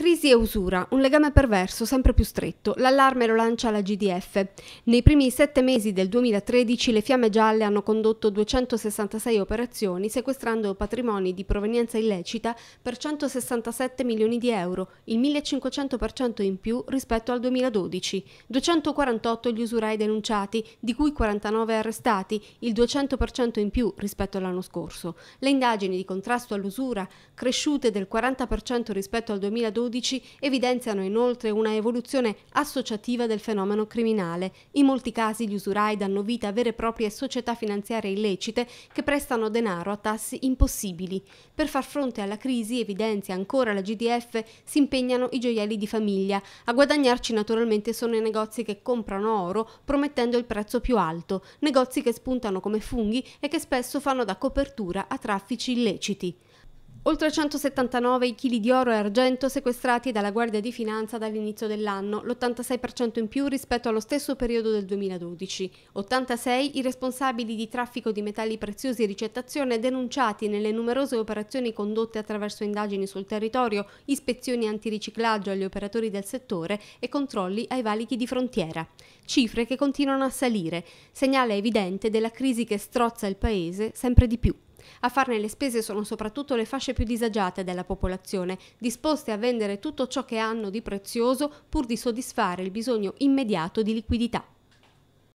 Crisi e usura, un legame perverso sempre più stretto, l'allarme lo lancia la GDF. Nei primi sette mesi del 2013 le Fiamme Gialle hanno condotto 266 operazioni sequestrando patrimoni di provenienza illecita per 167 milioni di euro, il 1500% in più rispetto al 2012, 248 gli usurai denunciati, di cui 49 arrestati, il 200% in più rispetto all'anno scorso. Le indagini di contrasto all'usura, cresciute del 40% rispetto al 2012, 2012 evidenziano inoltre una evoluzione associativa del fenomeno criminale. In molti casi gli usurai danno vita a vere e proprie società finanziarie illecite che prestano denaro a tassi impossibili. Per far fronte alla crisi, evidenzia ancora la GDF, si impegnano i gioielli di famiglia. A guadagnarci naturalmente sono i negozi che comprano oro promettendo il prezzo più alto, negozi che spuntano come funghi e che spesso fanno da copertura a traffici illeciti. Oltre 179 i chili di oro e argento sequestrati dalla Guardia di Finanza dall'inizio dell'anno, l'86% in più rispetto allo stesso periodo del 2012. 86 i responsabili di traffico di metalli preziosi e ricettazione denunciati nelle numerose operazioni condotte attraverso indagini sul territorio, ispezioni antiriciclaggio agli operatori del settore e controlli ai valichi di frontiera. Cifre che continuano a salire, segnale evidente della crisi che strozza il paese sempre di più. A farne le spese sono soprattutto le fasce più disagiate della popolazione, disposte a vendere tutto ciò che hanno di prezioso pur di soddisfare il bisogno immediato di liquidità.